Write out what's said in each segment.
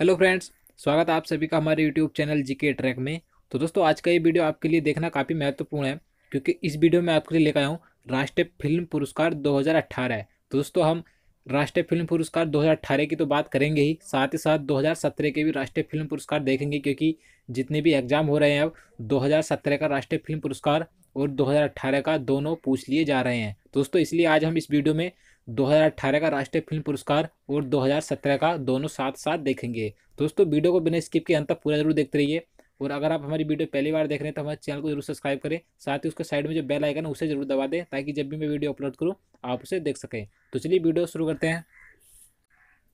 hello friends स्वागत है आप सभी का हमारे यूट्यूब चैनल जीके ट्रैक में तो दोस्तों आज का ये वीडियो आपके लिए देखना काफ़ी महत्वपूर्ण है क्योंकि इस वीडियो में आपके लिए लेकर आया हूँ राष्ट्रीय फिल्म पुरस्कार 2018 है तो दोस्तों हम राष्ट्रीय फिल्म पुरस्कार 2018 की तो बात करेंगे ही साथ ही साथ 2017 के भी राष्ट्रीय फिल्म पुरस्कार देखेंगे क्योंकि जितने भी एग्जाम हो रहे हैं अब 2017 का राष्ट्रीय फिल्म पुरस्कार और 2018 का दोनों पूछ लिए जा रहे हैं तो दोस्तों इसलिए आज हम इस वीडियो में 2018 का राष्ट्रीय फिल्म पुरस्कार और 2017 का दोनों साथ साथ देखेंगे दोस्तों वीडियो को बिना स्किप के अंत तक पूरा जरूर देखते रहिए और अगर आप हमारी वीडियो पहली बार देख रहे हैं तो हमारे चैनल को जरूर सब्सक्राइब करें साथ ही उसके साइड में जो बेल आइकन है उसे जरूर दबा दें ताकि जब भी मैं वीडियो अपलोड करूँ आप उसे देख सकें तो चलिए वीडियो शुरू करते हैं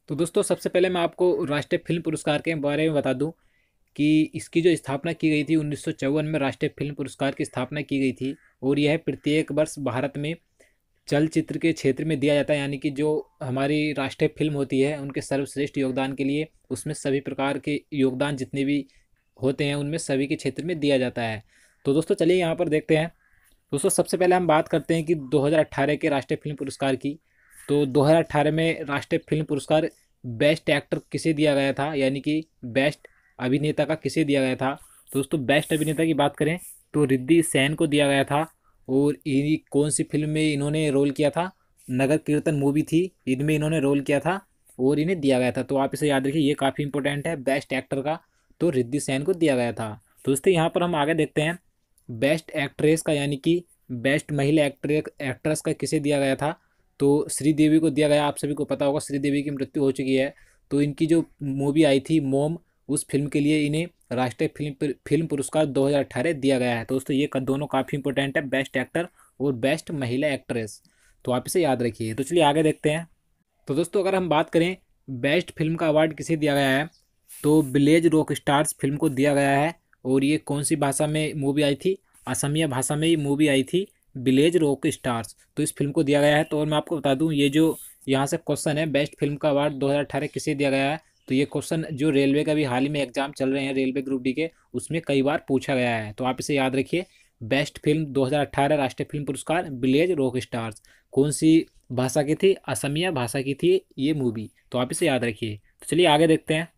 तो दोस्तों सबसे पहले मैं आपको राष्ट्रीय फिल्म पुरस्कार के बारे में बता दूँ कि इसकी जो स्थापना की गई थी उन्नीस में राष्ट्रीय फिल्म पुरस्कार की स्थापना की गई थी और यह प्रत्येक वर्ष भारत में चलचित्र के क्षेत्र में दिया जाता है यानी कि जो हमारी राष्ट्रीय फिल्म होती है उनके सर्वश्रेष्ठ योगदान के लिए उसमें सभी प्रकार के योगदान जितने भी होते हैं उनमें सभी के क्षेत्र में दिया जाता है तो दोस्तों चलिए यहाँ पर देखते हैं दोस्तों सबसे पहले हम बात करते हैं कि 2018 के राष्ट्रीय फिल्म पुरस्कार की तो 2018 में राष्ट्रीय फिल्म पुरस्कार बेस्ट एक्टर किसे दिया गया था यानी कि बेस्ट अभिनेता का किसे दिया गया था तो दोस्तों बेस्ट अभिनेता की बात करें तो रिद्धि सेन को दिया गया था और इन्हीं कौन सी फिल्म में इन्होंने रोल किया था नगर कीर्तन मूवी थी इनमें इन्होंने रोल किया था और इन्हें दिया गया था तो आप इसे याद रखिए ये काफ़ी इंपॉर्टेंट है बेस्ट एक्टर का तो रिद्धि सेन को दिया गया था दोस्तों यहाँ पर हम आगे देखते हैं बेस्ट एक्ट्रेस का यानी कि बेस्ट महिला एक्ट्रे एक्ट्रेस का किसे दिया गया था तो श्रीदेवी को दिया गया आप सभी को पता होगा श्रीदेवी की मृत्यु हो चुकी है तो इनकी जो मूवी आई थी मोम उस फिल्म के लिए इन्हें राष्ट्रीय फिल्म फिल्म पुरस्कार 2018 दिया गया है तो दोस्तों ये दोनों काफ़ी इंपॉर्टेंट है बेस्ट एक्टर और बेस्ट महिला एक्ट्रेस तो आप इसे याद रखिए तो चलिए आगे देखते हैं तो दोस्तों अगर हम बात करें बेस्ट फिल्म का अवार्ड किसे दिया गया है तो विलेज रॉक स्टार्स फिल्म को दिया गया है और ये कौन सी भाषा में मूवी आई थी असमिया भाषा में ये मूवी आई थी विलेज रॉक स्टार्स तो इस फिल्म को दिया गया है तो और मैं आपको बता दूं ये जो यहाँ से क्वेश्चन है बेस्ट फिल्म का अवार्ड 2018 किसे दिया गया है तो ये क्वेश्चन जो रेलवे का भी हाल ही में एग्जाम चल रहे हैं रेलवे ग्रुप डी के उसमें कई बार पूछा गया है तो आप इसे याद रखिए बेस्ट फिल्म 2018 राष्ट्रीय फिल्म पुरस्कार विलेज रॉक स्टार्स कौन सी भाषा की थी असमिया भाषा की थी ये मूवी तो आप इसे याद रखिए तो चलिए आगे देखते हैं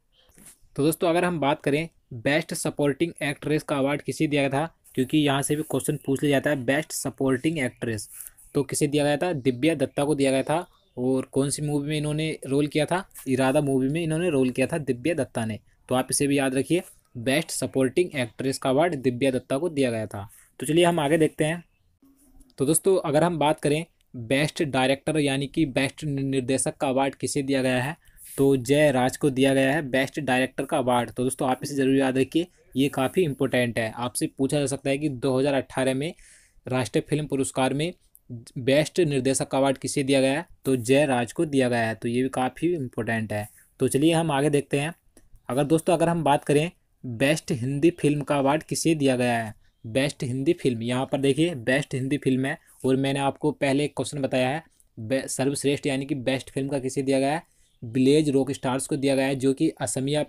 तो दोस्तों अगर हम बात करें बेस्ट सपोर्टिंग एक्ट्रेस का अवार्ड किसे दिया गया था क्योंकि यहाँ से भी क्वेश्चन पूछ लिया जाता है बेस्ट सपोर्टिंग एक्ट्रेस तो किसे दिया गया था दिव्या दत्ता को दिया गया था और कौन सी मूवी में इन्होंने रोल किया था इरादा मूवी में इन्होंने रोल किया था दिव्या दत्ता ने तो आप इसे भी याद रखिए बेस्ट सपोर्टिंग एक्ट्रेस का अवार्ड दिव्या दत्ता को दिया गया था तो चलिए हम आगे देखते हैं तो दोस्तों अगर हम बात करें बेस्ट डायरेक्टर यानी कि बेस्ट निर्देशक का अवार्ड किसे दिया गया है तो जय राज को दिया गया है बेस्ट डायरेक्टर का अवार्ड तो दोस्तों आप इसे ज़रूर याद रखिए ये काफ़ी इंपॉर्टेंट है आपसे पूछा जा सकता है कि 2018 में राष्ट्रीय फिल्म पुरस्कार में बेस्ट निर्देशक का अवार्ड किसे दिया गया है तो जय राज को दिया गया है तो ये भी काफ़ी इम्पोर्टेंट है तो चलिए हम आगे देखते हैं अगर दोस्तों अगर हम बात करें बेस्ट हिंदी फिल्म का अवार्ड किसे दिया गया है बेस्ट हिंदी फिल्म यहाँ पर देखिए बेस्ट हिंदी फिल्म है और मैंने आपको पहले एक क्वेश्चन बताया है सर्वश्रेष्ठ यानी कि बेस्ट फिल्म का किसे दिया गया है विलेज रॉक स्टार्स को दिया गया है जो कि असमिया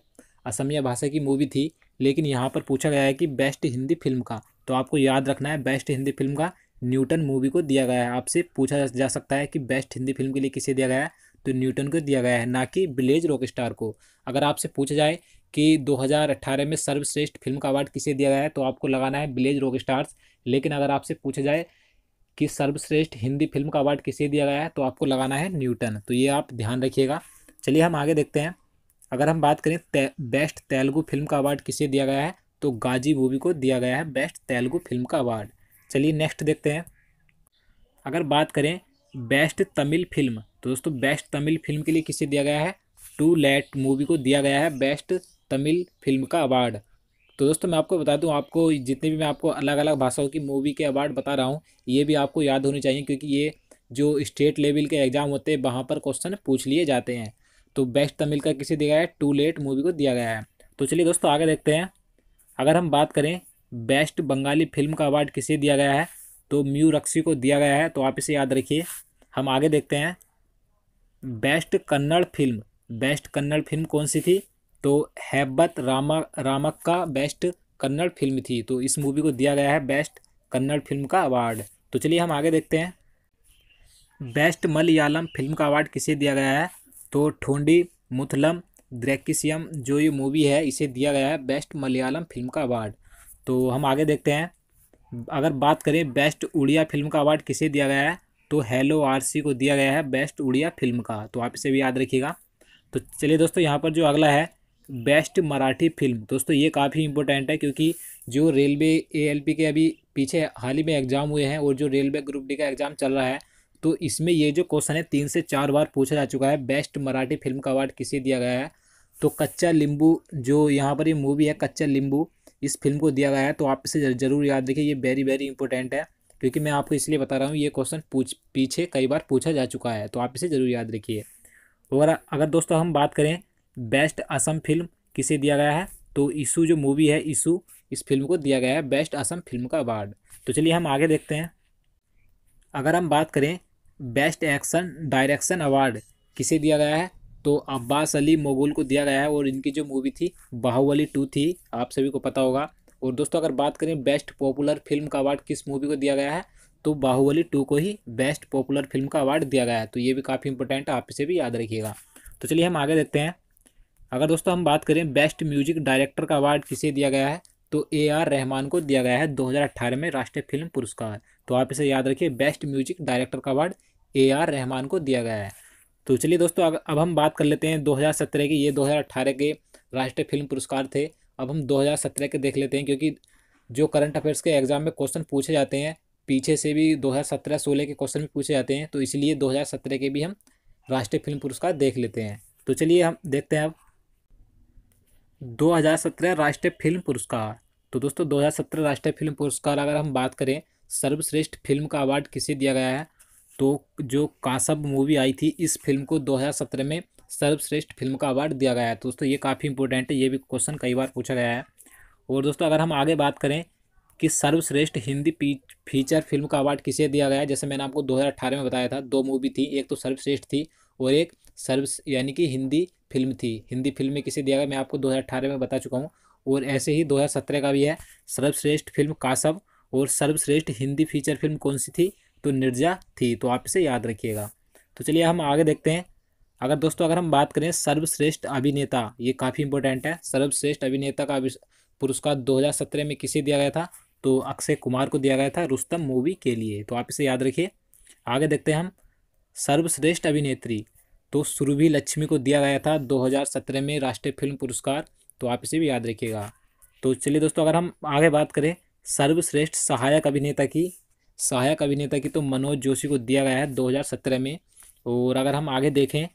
असमिया भाषा की मूवी थी लेकिन यहाँ पर पूछा गया है कि बेस्ट हिंदी फिल्म का तो आपको याद रखना है बेस्ट हिंदी फिल्म का न्यूटन मूवी को दिया गया है आपसे पूछा जा सकता है कि बेस्ट हिंदी फिल्म के लिए किसे दिया गया है तो न्यूटन को दिया गया है ना कि विलेज स्टार को अगर आपसे पूछा जाए कि 2018 में सर्वश्रेष्ठ फिल्म का अवार्ड किसे दिया गया है तो आपको लगाना है विलेज स्टार्स लेकिन अगर आपसे पूछा जाए कि सर्वश्रेष्ठ हिंदी फिल्म का अवार्ड किसे दिया गया है तो आपको लगाना है न्यूटन तो ये आप ध्यान रखिएगा चलिए हम आगे देखते हैं अगर हम बात करें ते, बेस्ट तेलुगु फिल्म का अवार्ड किसे दिया गया है तो गाजी मूवी को दिया गया है बेस्ट तेलुगु फिल्म का अवार्ड चलिए नेक्स्ट देखते हैं अगर बात करें बेस्ट तमिल फिल्म तो दोस्तों बेस्ट तमिल फिल्म के लिए किसे दिया गया है टू लेट मूवी को दिया गया है बेस्ट तमिल फिल्म का अवार्ड तो दोस्तों मैं आपको बता दूं आपको जितने भी मैं आपको अलग अलग भाषाओं की मूवी के अवार्ड बता रहा हूं ये भी आपको याद होने चाहिए क्योंकि ये जो स्टेट लेवल के एग्ज़ाम होते हैं वहाँ पर क्वेश्चन पूछ लिए जाते हैं तो बेस्ट तमिल का किसे दिया गया है टू लेट मूवी को दिया गया है तो चलिए दोस्तों आगे देखते हैं अगर हम बात करें बेस्ट बंगाली फिल्म का अवार्ड किसे दिया गया है तो म्यू रक्सी को दिया गया है तो आप इसे याद रखिए हम आगे देखते हैं best Kannada film best Kannada film कौन सी थी तो हैब्बत रामा रामक का बेस्ट कन्नड़ फिल्म थी तो इस मूवी को दिया गया है बेस्ट कन्नड़ फिल्म का अवार्ड तो चलिए हम आगे देखते हैं बेस्ट मलयालम फिल्म का अवार्ड किसे दिया गया है तो ठोंडी मुथलम द्रैकिसियम जो ये मूवी है इसे दिया गया है बेस्ट मलयालम फिल्म का अवार्ड तो हम आगे देखते हैं अगर बात करें बेस्ट उड़िया फिल्म का अवार्ड किसे दिया गया है तो हेलो आरसी को दिया गया है बेस्ट उड़िया फिल्म का तो आप इसे भी याद रखिएगा तो चलिए दोस्तों यहाँ पर जो अगला है बेस्ट मराठी फिल्म दोस्तों ये काफ़ी इंपॉर्टेंट है क्योंकि जो रेलवे ए के अभी पीछे हाल ही में एग्ज़ाम हुए हैं और जो रेलवे ग्रुप डी का एग्ज़ाम चल रहा है तो इसमें ये जो क्वेश्चन है तीन से चार बार पूछा जा चुका है बेस्ट मराठी फिल्म का अवार्ड किसे दिया गया है तो कच्चा लींबू जो यहाँ पर ये मूवी है कच्चा लींबू इस फिल्म को दिया गया है तो आप इसे ज़रूर याद रखिए ये वेरी वेरी इंपॉर्टेंट है क्योंकि मैं आपको इसलिए बता रहा हूँ ये क्वेश्चन पूछ पीछे कई बार पूछा जा चुका है तो आप इसे ज़रूर याद रखिए और अगर दोस्तों हम बात करें बेस्ट असम फिल्म किसे दिया गया है तो इशू जो मूवी है इशू इस फिल्म को दिया गया है बेस्ट असम फिल्म का अवार्ड तो चलिए हम आगे देखते हैं अगर हम बात करें बेस्ट एक्शन डायरेक्शन अवार्ड किसे दिया गया है तो अब्बास अली मोगुल को दिया गया है और इनकी जो मूवी थी बाहुबली टू थी आप सभी को पता होगा और दोस्तों अगर बात करें बेस्ट पॉपुलर फिल्म का अवार्ड किस मूवी को दिया गया है तो बाहुबली टू को ही बेस्ट पॉपुलर फिल्म का अवार्ड दिया गया है तो ये भी काफ़ी इंपॉर्टेंट है आप इसे भी याद रखिएगा तो चलिए हम आगे देखते हैं अगर दोस्तों हम बात करें बेस्ट म्यूजिक डायरेक्टर का अवार्ड किसे दिया गया है तो ए आर रहमान को दिया गया है 2018 में राष्ट्रीय फिल्म पुरस्कार तो आप इसे याद रखिए बेस्ट म्यूजिक डायरेक्टर का अवार्ड ए आर रहमान को दिया गया है तो चलिए दोस्तों अब हम बात कर लेते हैं 2017 की ये 2018 के राष्ट्रीय फिल्म पुरस्कार थे अब हम 2017 के देख लेते हैं क्योंकि जो करंट अफेयर्स के एग्ज़ाम में क्वेश्चन पूछे जाते हैं पीछे से भी 2017-16 के क्वेश्चन भी पूछे जाते हैं तो इसलिए 2017 के भी हम राष्ट्रीय फिल्म पुरस्कार देख लेते हैं तो चलिए हम देखते हैं अब 2017 राष्ट्रीय फिल्म पुरस्कार तो दोस्तों 2017 राष्ट्रीय फिल्म पुरस्कार अगर हम बात करें सर्वश्रेष्ठ फिल्म का अवार्ड किसे दिया गया है तो जो कासब मूवी आई थी इस फिल्म को 2017 में सर्वश्रेष्ठ फिल्म का अवार्ड दिया गया है दोस्तों ये काफ़ी इंपॉर्टेंट है ये भी क्वेश्चन कई बार पूछा गया है और दोस्तों अगर हम आगे बात करें कि सर्वश्रेष्ठ हिंदी फीचर फिल्म का अवार्ड किसे दिया गया है जैसे मैंने आपको 2018 में बताया था दो मूवी थी एक तो सर्वश्रेष्ठ थी और एक सर्व यानी कि हिंदी फिल्म थी हिंदी फिल्म में किसे दिया गया मैं आपको 2018 में बता चुका हूँ और ऐसे ही 2017 का भी है सर्वश्रेष्ठ फिल्म कासब और सर्वश्रेष्ठ हिंदी फीचर फिल्म कौन सी थी तो निर्जा थी तो आप इसे याद रखिएगा तो चलिए हम आगे देखते हैं अगर दोस्तों अगर हम बात करें सर्वश्रेष्ठ अभिनेता ये काफ़ी इंपॉर्टेंट है सर्वश्रेष्ठ अभिनेता का पुरस्कार दो में किसे दिया गया था तो अक्षय कुमार को दिया गया था रुस्तम मूवी के लिए तो आप इसे याद रखिए आगे देखते हैं हम सर्वश्रेष्ठ अभिनेत्री तो सुरभि लक्ष्मी को दिया गया था 2017 में राष्ट्रीय फिल्म पुरस्कार तो आप इसे भी याद रखिएगा तो चलिए दोस्तों अगर हम आगे बात करें सर्वश्रेष्ठ सहायक अभिनेता की सहायक अभिनेता की तो मनोज जोशी को दिया गया है 2017 में और अगर हम आगे देखें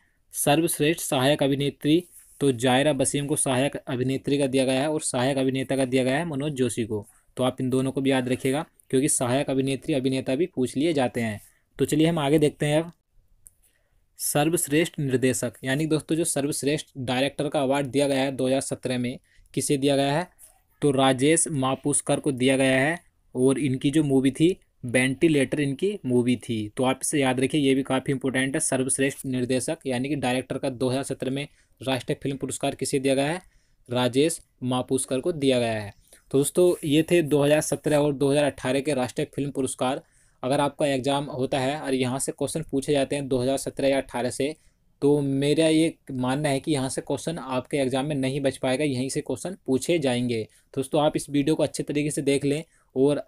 सर्वश्रेष्ठ सहायक अभिनेत्री तो जायरा बसीम को सहायक अभिनेत्री का दिया गया है और सहायक अभिनेता का दिया गया है मनोज जोशी को तो आप इन दोनों को भी याद रखिएगा क्योंकि सहायक अभिनेत्री अभिनेता भी पूछ लिए जाते हैं तो चलिए हम आगे देखते हैं अब सर्वश्रेष्ठ निर्देशक यानी दोस्तों जो सर्वश्रेष्ठ डायरेक्टर का अवार्ड दिया गया है दो में किसे दिया गया है तो राजेश मापुस्कर को दिया गया है और इनकी जो मूवी थी वेंटिलेटर इनकी मूवी थी तो आप इसे याद रखिए ये भी काफ़ी इंपॉर्टेंट है सर्वश्रेष्ठ निर्देशक यानी कि डायरेक्टर का 2017 में राष्ट्रीय फिल्म पुरस्कार किसे दिया गया है राजेश मापूसकर को दिया गया है तो दोस्तों ये थे 2017 और 2018 के राष्ट्रीय फिल्म पुरस्कार अगर आपका एग्ज़ाम होता है और यहाँ से क्वेश्चन पूछे जाते हैं 2017 या 18 से तो मेरा ये मानना है कि यहाँ से क्वेश्चन आपके एग्ज़ाम में नहीं बच पाएगा यहीं से क्वेश्चन पूछे जाएंगे दोस्तों आप इस वीडियो को अच्छे तरीके से देख लें और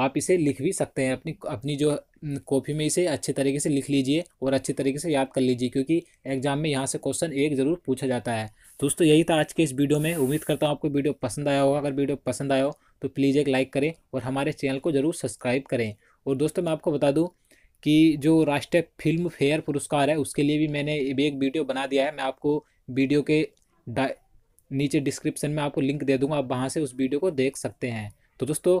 आप इसे लिख भी सकते हैं अपनी अपनी जो कॉपी में इसे अच्छे तरीके से लिख लीजिए और अच्छे तरीके से याद कर लीजिए क्योंकि एग्जाम में यहाँ से क्वेश्चन एक ज़रूर पूछा जाता है दोस्तों यही था आज के इस वीडियो में उम्मीद करता हूँ आपको वीडियो पसंद आया होगा अगर वीडियो पसंद आया हो तो प्लीज़ एक लाइक करें और हमारे चैनल को ज़रूर सब्सक्राइब करें और दोस्तों मैं आपको बता दूँ कि जो राष्ट्रीय फिल्म फेयर पुरस्कार है उसके लिए भी मैंने भी एक वीडियो बना दिया है मैं आपको वीडियो के नीचे डिस्क्रिप्शन में आपको लिंक दे दूँगा आप वहाँ से उस वीडियो को देख सकते हैं तो दोस्तों